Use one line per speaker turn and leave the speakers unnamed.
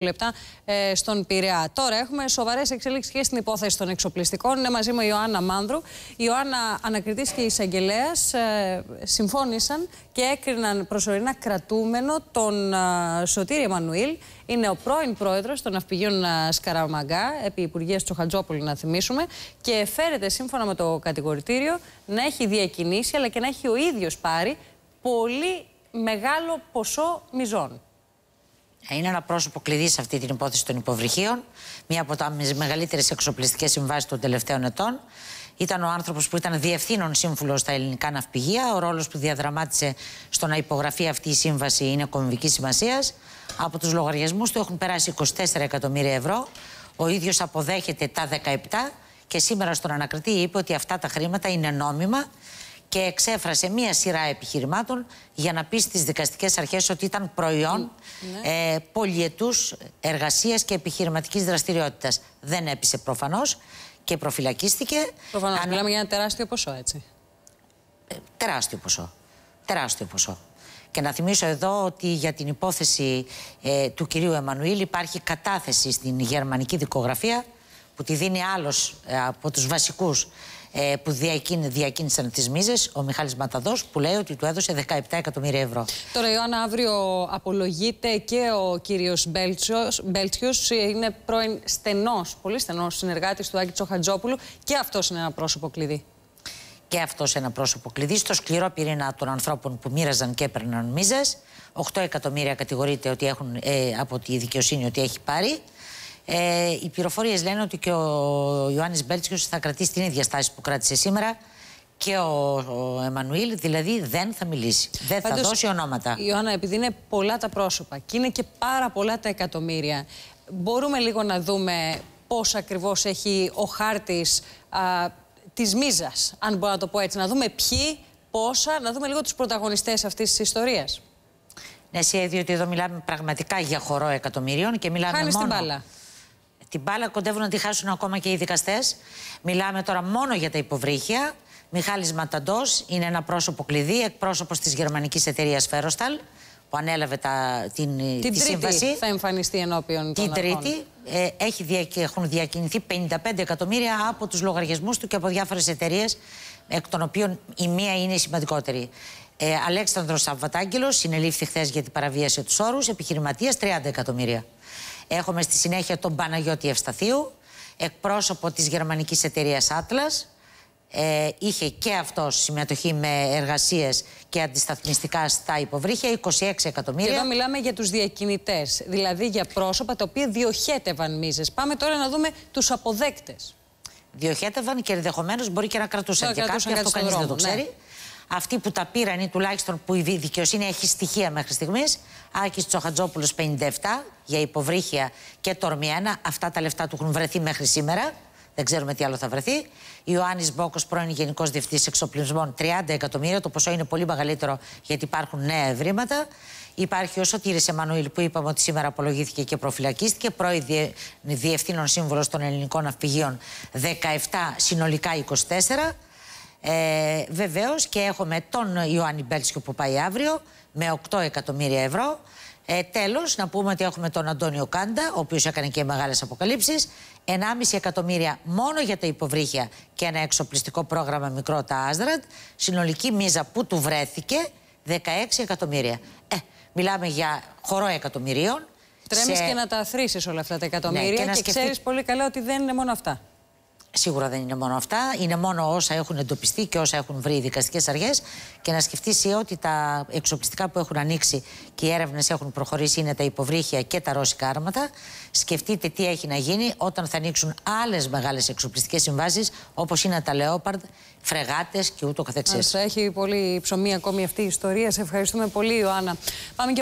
λεπτά ε, στον Πειραιά. Τώρα έχουμε σοβαρές εξελίξεις και στην υπόθεση των εξοπλιστικών. Είναι μαζί μου η Ιωάννα Μάνδρου. Η Ιωάννα, ανακριτής και εισαγγελέας, ε, συμφώνησαν και έκριναν προσωρινά κρατούμενο τον ε, Σωτήρη Εμμανουήλ. Είναι ο πρώην πρόεδρος των ναυπηγείων ε, Σκαραμαγκά, επί Υπουργείας Τσοχατζόπουλου, να θυμίσουμε. Και φέρεται σύμφωνα με το κατηγορητήριο να έχει διακινήσει αλλά και να έχει ο ίδιος πάρει πολύ μεγάλο ποσό μιζών.
Είναι ένα πρόσωπο κλειδί σε αυτή την υπόθεση των υποβρυχίων. Μία από τι μεγαλύτερες εξοπλιστικές συμβάσεις των τελευταίων ετών. Ήταν ο άνθρωπος που ήταν διευθύνων σύμβουλος στα ελληνικά ναυπηγεία. Ο ρόλος που διαδραμάτισε στο να υπογραφεί αυτή η σύμβαση είναι κομβικής σημασίας. Από τους λογαριασμούς του έχουν περάσει 24 εκατομμύρια ευρώ. Ο ίδιος αποδέχεται τα 17 και σήμερα στον ανακριτή είπε ότι αυτά τα χρήματα είναι νόμιμα και εξέφρασε μία σειρά επιχειρημάτων για να πει στις δικαστικές αρχές ότι ήταν προϊόν ναι. ε, πολιετούς εργασίας και επιχειρηματικής δραστηριότητας. Δεν έπεισε προφανώς και προφυλακίστηκε.
Προφανώς, Αν... μιλάμε για ένα τεράστιο
ποσό, έτσι. Ε, τεράστιο ποσό. Τεράστιο ποσό. Και να θυμίσω εδώ ότι για την υπόθεση ε, του κυρίου Εμμανουήλ υπάρχει κατάθεση στην γερμανική δικογραφία που τη δίνει άλλος ε, από τους βασικούς ε, που διακίν, διακίνησαν τις μίζες, ο Μιχάλης Ματαδός, που λέει ότι του έδωσε 17 εκατομμύρια ευρώ.
Τώρα, Ιωάννα, αύριο απολογείται και ο κύριος Μπέλτσιος. Είναι πρώην στενός, πολύ στενός συνεργάτης του Άκη Τσοχατζόπουλου και αυτός
είναι ένα πρόσωπο κλειδί και αυτός ένα πρόσωπο κλειδί στο σκληρό πυρήνα των ανθρώπων που μοίραζαν και έπαιρναν μίζες. 8 εκατομμύρια κατηγορείται ότι έχουν, ε, από τη δικαιοσύνη ότι έχει πάρει. Ε, οι πληροφορίες λένε ότι και ο Ιωάννης Μπέλτσιο θα κρατήσει την ίδια στάση που κράτησε σήμερα και ο, ο Εμμανουήλ, δηλαδή δεν θα μιλήσει. Δεν θα δώσει ονόματα. Ιωάννα,
επειδή είναι πολλά τα πρόσωπα και είναι και πάρα πολλά τα εκατομμύρια, μπορούμε λίγο να δούμε πώς ακριβώς έχει ο χάρτης της μίζας, αν μπορώ να το πω έτσι. Να δούμε ποιοι, πόσα, να δούμε λίγο τους πρωταγωνιστές
αυτής της ιστορίας. Ναι, διότι εδώ μιλάμε πραγματικά για χορό εκατομμυρίων και μιλάμε μόνο... Την μπάλα. Την μπάλα κοντεύουν να τη χάσουν ακόμα και οι δικαστές. Μιλάμε τώρα μόνο για τα υποβρύχια. Μιχάλης Ματαντός είναι ένα πρόσωπο κλειδί, εκπρόσωπος της γερμανικής εταιρείας Φέροσταλ, που ανέλαβε τα, την, την τη τρίτη
θα εμφανιστεί ενώπιον
την Την τρίτη. Ε, έχει δια, έχουν διακινηθεί 55 εκατομμύρια από τους λογαριασμούς του και από διάφορες εταιρείες, εκ των οποίων η μία είναι η σημαντικότερη. Ε, Αλέξανδρος συνελήφθη χθες για την παραβίαση του όρους, επιχειρηματίας 30 εκατομμύρια. Έχουμε στη συνέχεια τον Παναγιώτη Ευσταθίου, εκπρόσωπο της γερμανικής εταιρείας Atlas. Ε, είχε και αυτός συμμετοχή με εργασίες και αντισταθμιστικά στα υποβρύχια, 26 εκατομμύρια. Και εδώ
μιλάμε για τους διακινητές, δηλαδή για πρόσωπα τα
οποία διοχέτευαν μίζες. Πάμε τώρα να δούμε τους αποδέκτες. Διοχέτευαν και ενδεχομένως μπορεί και να κρατούσαν και κρατούσαν αυτό κανείς δεν το ναι. ξέρει αυτοί που τα πήραν ή τουλάχιστον που η δικαιοσύνη έχει στοιχεία μέχρι στιγμής. Άκης Τσοχατζόπουλος 57 για υποβρύχια και τορμιένα. Αυτά τα λεφτά του έχουν βρεθεί μέχρι σήμερα. Δεν ξέρουμε τι άλλο θα βρεθεί. Ιωάννης Μπόκος, πρώην Γενικός Διευθυντής Εξοπλισμών, 30 εκατομμύρια. Το ποσό είναι πολύ μεγαλύτερο γιατί υπάρχουν νέα ευρήματα. Υπάρχει ο Σωτήρης Εμμανουήλ που είπαμε ότι σήμερα απολογήθηκε και προφυλακίστηκε, πρώην Διευθύνων Σύμβουλος των Ελληνικών Αυπηγείων 17, συνολικά 24. Ε, Βεβαίως και έχουμε τον Ιωάννη Μπέλτσιο που πάει αύριο με 8 εκατομμύρια ευρώ. Ε, Τέλος, να πούμε ότι έχουμε τον Αντώνιο Κάντα, ο οποίος έκανε και μεγάλες αποκαλύψεις. 1,5 εκατομμύρια μόνο για τα υποβρύχια και ένα εξοπλιστικό πρόγραμμα μικρό, τα Άσδραντ. Συνολική μίζα που του βρέθηκε 16 εκατομμύρια. Ε, μιλάμε για χορό εκατομμυρίων. Τρέμεις και να τα αθρήσει όλα αυτά τα ναι, εκατομμύρια και, και ξέρεις
πολύ καλά ότι δεν είναι μόνο αυτά.
Σίγουρα δεν είναι μόνο αυτά. Είναι μόνο όσα έχουν εντοπιστεί και όσα έχουν βρει οι δικαστικές αργές. Και να σκεφτείς ότι τα εξοπλιστικά που έχουν ανοίξει και οι έρευνες έχουν προχωρήσει είναι τα υποβρύχια και τα ρώσικα άρματα. Σκεφτείτε τι έχει να γίνει όταν θα ανοίξουν άλλες μεγάλες εξοπλιστικές συμβάσεις όπως είναι τα Λεόπαρντ, φρεγάτες και ούτω καθεξής. Έχει πολύ ψωμί ακόμη αυτή η ιστορία.
Σε ευχαριστούμε πολύ, Ιωάννα. Πάμε